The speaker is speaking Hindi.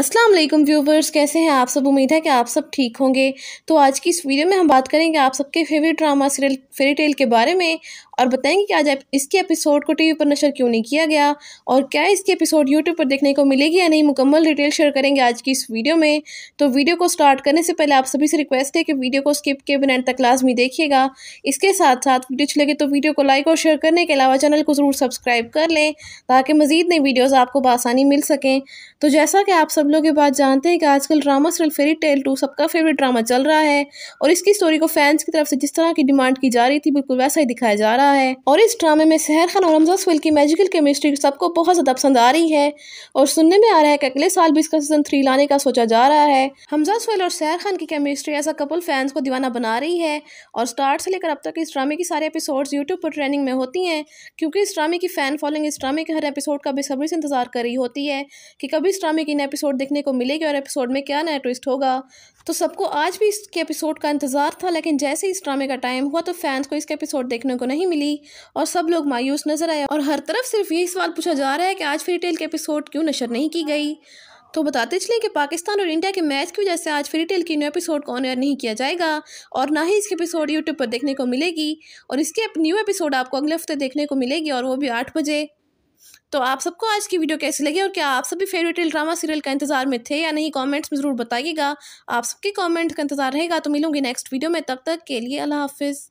अस्सलाम वालेकुम व्यूवर्स कैसे हैं आप सब उम्मीद है कि आप सब ठीक होंगे तो आज की इस वीडियो में हम बात करेंगे आप सबके favourite drama serial fairy tale के बारे में और बताएंगे कि आज इसके एपिसोड को टीवी पर नशर क्यों नहीं किया गया और क्या इसके एपिसोड यूट्यूब पर देखने को मिलेगी या नहीं मुकम्मल डिटेल शेयर करेंगे आज की इस वीडियो में तो वीडियो को स्टार्ट करने से पहले आप सभी से रिक्वेस्ट है कि वीडियो को स्किप के बिना तक लाजमी देखिएगा इसके साथ साथ वीडियो अच्छी लगे तो वीडियो को लाइक और शेयर करने के अलावा चैनल को ज़रूर सब्सक्राइब कर लें ताकि मज़ीद नई वीडियोज़ आपको बसानी मिल सकें तो जैसा कि आप सब लोग ये बात जानते हैं कि आजकल drama serial fairy tale two सबका फेवरेट ड्रामा चल रहा है और इसकी स्टोरी को फैंस की तरफ से जिस तरह की डिमांड की जा रही थी बिल्कुल वैसा ही दिखाया जा रहा रहा है और इस ड्रामे में सहर खान और हमजा सुल की मैजिकल केमिस्ट्री सबको बहुत ज़्यादा पसंद आ रही है और सुनने में आ रहा है कि अगले साल भी इसका सीजन थ्री लाने का सोचा जा रहा है हमजा सुल और सहर खान की केमिस्ट्री ऐसा कपल फैंस को दीवाना बना रही है और स्टार्ट से लेकर अब तक इस ड्रामे की सारे एपिसोड यूट्यूब पर ट्रेनिंग में होती हैं क्योंकि इस ड्रामे की फ़ैन फॉलोइंग इस ड्रामे के हर एपिसोड का बेसब्री से इंतजार कर रही होती है कि कभी इस ड्रामे की नया एपिसोड देखने को मिलेगी और एपिसोड में क्या नया ट्विस्ट होगा तो सबको आज भी इसके एपिसोड का इंतजार था लेकिन जैसे इस ड्रामे का टाइम हुआ तो फैंस को इसके एपिसोड देखने को नहीं मिली और सब लोग मायूस नजर आए और हर तरफ सिर्फ यही सवाल पूछा जा रहा है कि आज फ्री टेल के एपिसोड क्यों नशर नहीं की गई तो बताते चलें कि पाकिस्तान और इंडिया के मैच की वजह से आज फ्री टेल की न्यू एपिसोड को ऑनर नहीं किया जाएगा और ना ही इसकी एपिसोड यूट्यूब पर देखने को मिलेगी और इसके न्यू एपिसोड आपको अगले हफ्ते देखने को मिलेगी और वो भी आठ बजे तो आप सबको आज की वीडियो कैसी लगी और क्या आप सभी फेवरेट ड्रामा सीरियल का इंतजार में थे या नहीं कमेंट्स में ज़रूर बताइएगा आप सबके कमेंट का इंतजार रहेगा तो मिलूंगी नेक्स्ट वीडियो में तब तक के लिए अल्लाह हाफिज़